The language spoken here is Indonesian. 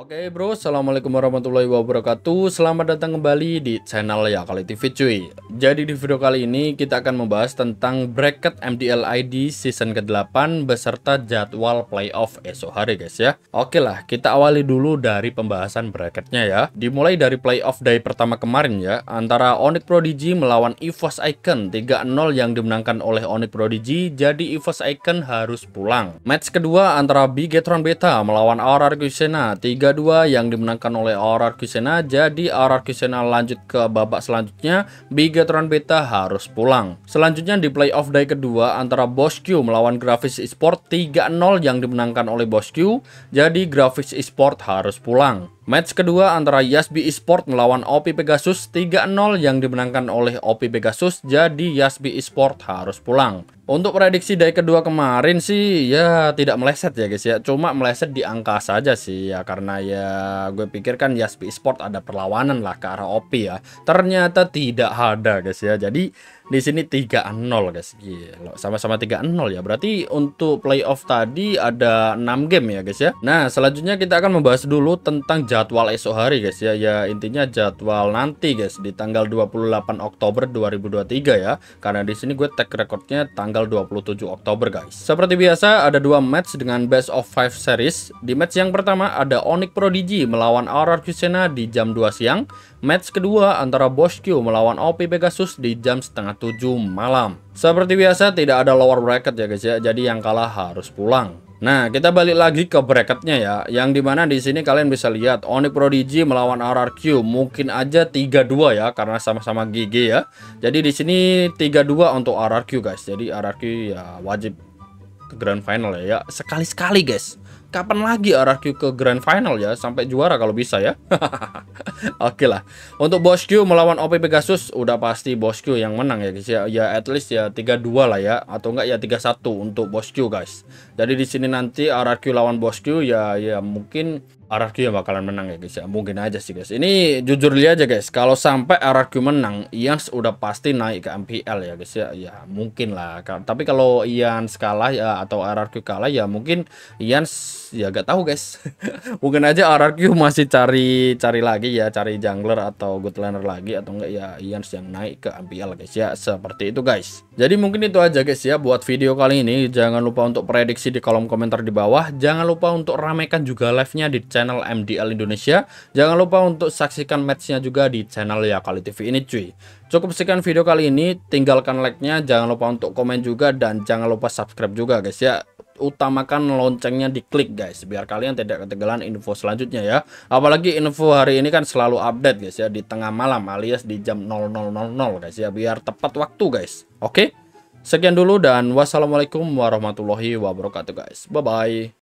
Oke okay bro, Assalamualaikum warahmatullahi wabarakatuh Selamat datang kembali di channel Ya Kali TV cuy Jadi di video kali ini kita akan membahas tentang bracket MDL ID season ke-8 Beserta jadwal playoff esok hari guys ya Oke okay lah, kita awali dulu dari pembahasan bracketnya ya Dimulai dari playoff day pertama kemarin ya Antara Onyx Prodigy melawan EVOS Icon 3-0 yang dimenangkan oleh Onyx Prodigy Jadi EVOS Icon harus pulang Match kedua antara Bigetron Beta melawan Aurora Kusena 3 3-2 yang dimenangkan oleh Aurora Kusena. Jadi Aurora Kusena lanjut ke babak selanjutnya, Bigatron Beta harus pulang. Selanjutnya di playoff day kedua antara Bosq melawan Grafis Esport 3-0 yang dimenangkan oleh Bosq. Jadi Grafis Esport harus pulang. Match kedua antara Yasbi Esport melawan OP Pegasus 3-0 yang dimenangkan oleh OP Pegasus jadi Yasbi Esport harus pulang. Untuk prediksi dari kedua kemarin sih ya tidak meleset ya guys ya. Cuma meleset di angka saja sih ya karena ya gue pikirkan Yasbi Esport ada perlawanan lah ke arah OP ya. Ternyata tidak ada guys ya. Jadi di sini 3-0 guys. Gila, sama-sama 3-0 ya. Berarti untuk playoff tadi ada 6 game ya guys ya. Nah, selanjutnya kita akan membahas dulu tentang jadwal esok hari guys ya. Ya intinya jadwal nanti guys di tanggal 28 Oktober 2023 ya. Karena di sini gue tag recordnya tanggal 27 Oktober guys. Seperti biasa ada dua match dengan best of five series. Di match yang pertama ada Onyx Prodigy melawan Aurora Kusena di jam 2 siang match kedua antara Bosque melawan OP Pegasus di jam setengah tujuh malam. Seperti biasa tidak ada lower bracket ya guys ya, jadi yang kalah harus pulang. Nah, kita balik lagi ke bracketnya ya, yang dimana di sini kalian bisa lihat Onyx Prodigy melawan RRQ mungkin aja 3-2 ya, karena sama-sama GG ya. Jadi di sini 3-2 untuk RRQ guys, jadi RRQ ya wajib ke grand final ya, ya sekali-sekali guys. Kapan lagi RRQ ke grand final ya, sampai juara kalau bisa ya. Oke okay lah. Untuk Bosku melawan OP Pegasus udah pasti Bosku yang menang ya guys ya. Ya at least ya 3-2 lah ya atau enggak ya 3-1 untuk Bosku guys. Jadi di sini nanti RRQ lawan Bosku ya ya mungkin RRQ yang bakalan menang ya guys ya. Mungkin aja sih guys. Ini jujur lihat aja guys. Kalau sampai RRQ menang, Ians udah pasti naik ke MPL ya guys ya. Ya mungkin lah. Tapi kalau Ians kalah ya atau RRQ kalah ya mungkin Ians ya gak tahu guys. mungkin aja RRQ masih cari cari lagi ya, cari jungler atau good laner lagi atau enggak ya Ians yang naik ke MPL guys ya. Seperti itu guys. Jadi mungkin itu aja guys ya buat video kali ini. Jangan lupa untuk prediksi di kolom komentar di bawah. Jangan lupa untuk ramekan juga live-nya di channel channel MDL Indonesia. Jangan lupa untuk saksikan matchnya juga di channel Ya kali TV ini cuy. Cukup sekian video kali ini, tinggalkan like-nya, jangan lupa untuk komen juga, dan jangan lupa subscribe juga guys ya utamakan loncengnya diklik guys biar kalian tidak ketinggalan info selanjutnya ya apalagi info hari ini kan selalu update guys ya di tengah malam alias di jam 00.00 guys ya biar tepat waktu guys oke sekian dulu dan wassalamualaikum warahmatullahi wabarakatuh guys bye bye